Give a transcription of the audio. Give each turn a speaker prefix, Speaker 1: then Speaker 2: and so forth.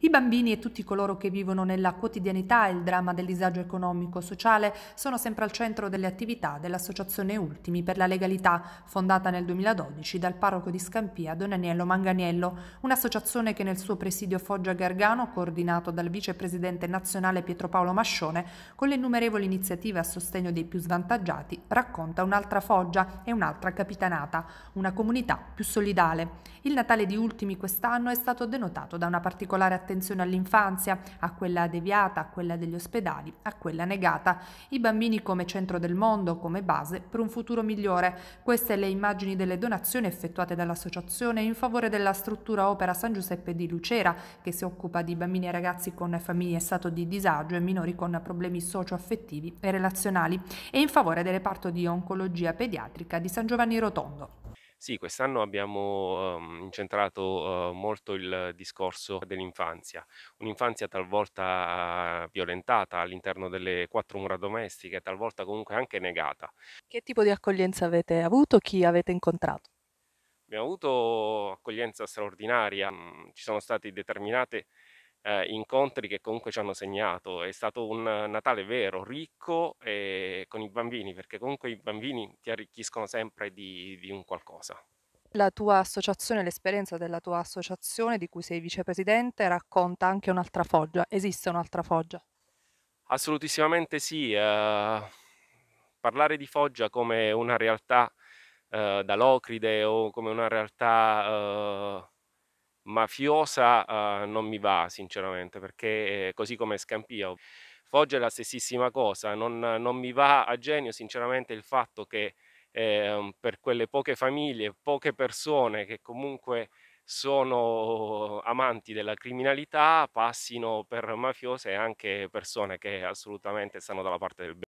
Speaker 1: I bambini e tutti coloro che vivono nella quotidianità il dramma del disagio economico e sociale sono sempre al centro delle attività dell'Associazione Ultimi per la Legalità, fondata nel 2012 dal parroco di Scampia Don Aniello Manganiello, un'associazione che nel suo presidio Foggia Gargano, coordinato dal vicepresidente nazionale Pietro Paolo Mascione, con le innumerevoli iniziative a sostegno dei più svantaggiati, racconta un'altra Foggia e un'altra Capitanata, una comunità più solidale. Il Natale di Ultimi quest'anno è stato denotato da una particolare attenzione attenzione all'infanzia, a quella deviata, a quella degli ospedali, a quella negata. I bambini come centro del mondo, come base per un futuro migliore. Queste le immagini delle donazioni effettuate dall'associazione in favore della struttura Opera San Giuseppe di Lucera, che si occupa di bambini e ragazzi con famiglie in stato di disagio e minori con problemi socio-affettivi e relazionali, e in favore del reparto di oncologia pediatrica di San Giovanni Rotondo.
Speaker 2: Sì, quest'anno abbiamo, ehm, incentrato, ehm, molto il discorso dell'infanzia. Un'infanzia talvolta ehm, violentata all'interno delle quattro mura domestiche, talvolta comunque anche negata.
Speaker 1: Che tipo di accoglienza avete avuto? Chi avete incontrato?
Speaker 2: Abbiamo avuto accoglienza straordinaria, mm, ci sono state determinate eh, incontri che comunque ci hanno segnato. È stato un Natale vero, ricco e con i bambini, perché comunque i bambini ti arricchiscono sempre di, di un
Speaker 1: qualcosa. La tua associazione, l'esperienza della tua associazione di cui sei vicepresidente, racconta anche un'altra foggia. Esiste un'altra foggia?
Speaker 2: Assolutissimamente sì. Uh, parlare di Foggia come una realtà uh, da Locride o come una realtà uh, mafiosa eh, non mi va sinceramente perché eh, così come Scampia. Foggia è la stessissima cosa, non, non mi va a genio sinceramente il fatto che eh, per quelle poche famiglie, poche persone che comunque sono amanti della criminalità passino per mafiose anche persone che assolutamente stanno dalla parte del bene.